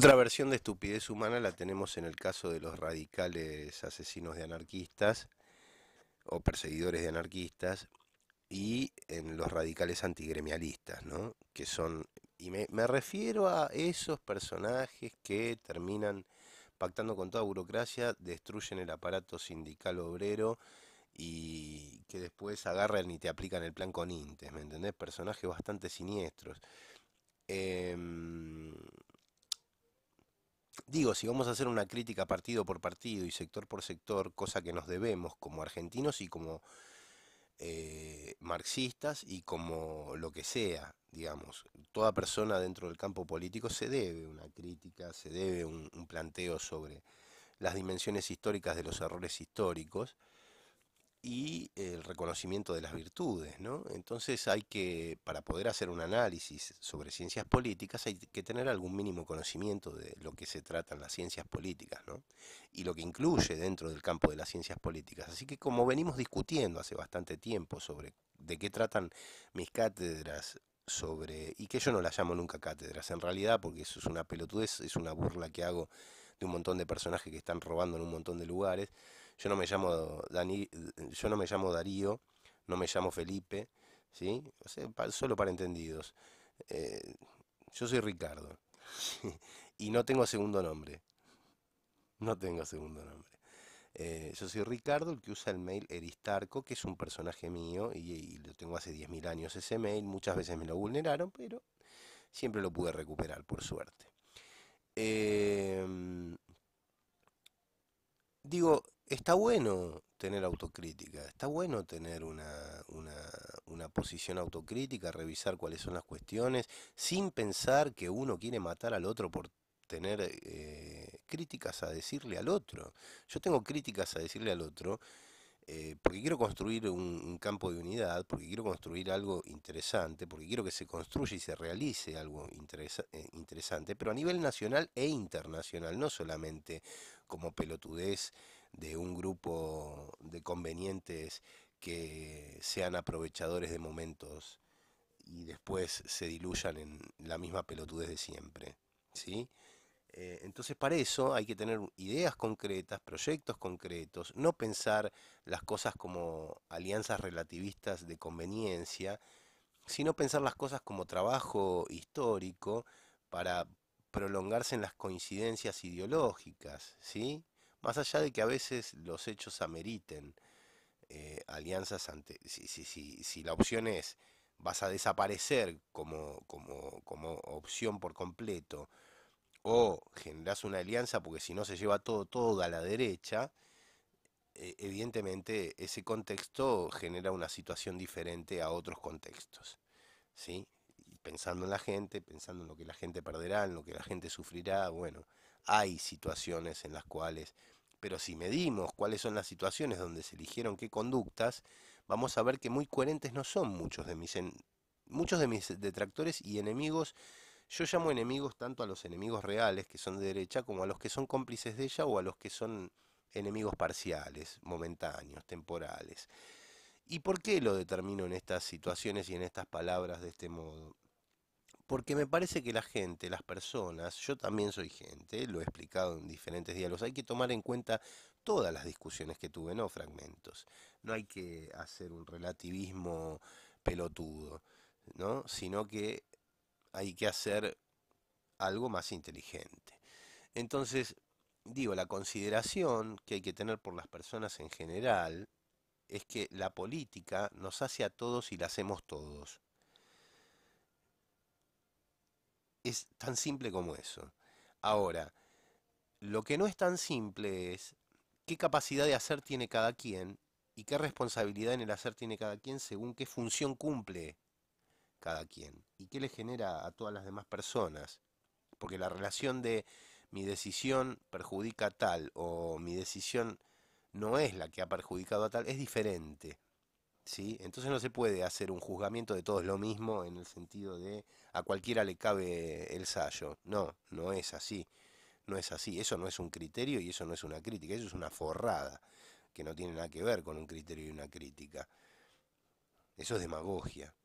Otra versión de estupidez humana la tenemos en el caso de los radicales asesinos de anarquistas o perseguidores de anarquistas y en los radicales antigremialistas, ¿no? Que son, y me, refiero a esos personajes que terminan pactando con toda burocracia, destruyen el aparato sindical obrero y que después agarran y te aplican el plan con Intes, ¿me entendés? Personajes bastante siniestros. Eh, Digo, si vamos a hacer una crítica partido por partido y sector por sector, cosa que nos debemos como argentinos y como eh, marxistas y como lo que sea, digamos, toda persona dentro del campo político se debe una crítica, se debe un planteo sobre las dimensiones históricas de los errores históricos y el reconocimiento de las virtudes, ¿no? Entonces hay que, para poder hacer un análisis sobre ciencias políticas, hay que tener algún mínimo conocimiento de lo que se en las ciencias políticas, ¿no? Y lo que incluye dentro del campo de las ciencias políticas. Así que como venimos discutiendo hace bastante tiempo sobre de qué tratan mis cátedras sobre, y que yo no las llamo nunca cátedras en realidad, porque eso es una pelotudez, es una burla que hago de un montón de personajes que están robando en un montón de lugares, yo no me llamo Dani, yo no me llamo Darío, no me llamo Felipe, ¿sí? solo para entendidos. Eh, yo soy Ricardo y no tengo segundo nombre. No tengo segundo nombre. Eh, yo soy Ricardo, el que usa el mail Eristarco, que es un personaje mío y, lo tengo hace 10.000 años ese mail. Muchas veces me lo vulneraron, pero siempre lo pude recuperar, por suerte. Eh, digo, está bueno tener autocrítica, está bueno tener una, posición autocrítica, revisar cuáles son las cuestiones, sin pensar que uno quiere matar al otro por tener eh, críticas a decirle al otro. Yo tengo críticas a decirle al otro eh, porque quiero construir un, campo de unidad, porque quiero construir algo interesante, porque quiero que se construya y se realice algo eh, interesante, pero a nivel nacional e internacional, no solamente como pelotudez de un grupo de convenientes que sean aprovechadores de momentos y después se diluyan en la misma pelotudez de siempre. ¿sí? Eh, entonces para eso hay que tener ideas concretas, proyectos concretos, no pensar las cosas como alianzas relativistas de conveniencia, sino pensar las cosas como trabajo histórico para prolongarse en las coincidencias ideológicas, ¿sí? Más allá de que a veces los hechos ameriten eh, alianzas ante... Si, la opción es vas a desaparecer como, como, opción por completo o generas una alianza porque si no se lleva todo, todo a la derecha, e, evidentemente ese contexto genera una situación diferente a otros contextos. ¿sí? pensando en la gente, pensando en lo que la gente perderá, en lo que la gente sufrirá, bueno, hay situaciones en las cuales, pero si medimos cuáles son las situaciones donde se eligieron qué conductas, vamos a ver que muy coherentes no son muchos de mis, muchos de mis detractores y enemigos. Yo llamo enemigos tanto a los enemigos reales, que son de derecha, como a los que son cómplices de ella o a los que son enemigos parciales, momentáneos, temporales. ¿Y por qué lo determino en estas situaciones y en estas palabras de este modo? Porque me parece que la gente, las personas, yo también soy gente, lo he explicado en diferentes diálogos, hay que tomar en cuenta todas las discusiones que tuve, no fragmentos. No hay que hacer un relativismo pelotudo, ¿no? Sino que hay que hacer algo más inteligente. Entonces, digo, la consideración que hay que tener por las personas en general es que la política nos hace a todos y la hacemos todos. Es tan simple como eso. Ahora, lo que no es tan simple es qué capacidad de hacer tiene cada quien y qué responsabilidad en el hacer tiene cada quien según qué función cumple cada quien y qué le genera a todas las demás personas. Porque la relación de mi decisión perjudica a tal o mi decisión no es la que ha perjudicado a tal es diferente. Entonces no se puede hacer un juzgamiento de todos lo mismo en el sentido de a cualquiera le cabe el sallo. No, no es así. No es así. Eso no es un criterio y eso no es una crítica. Eso es una forrada que no tiene nada que ver con un criterio y una crítica. Eso es demagogia.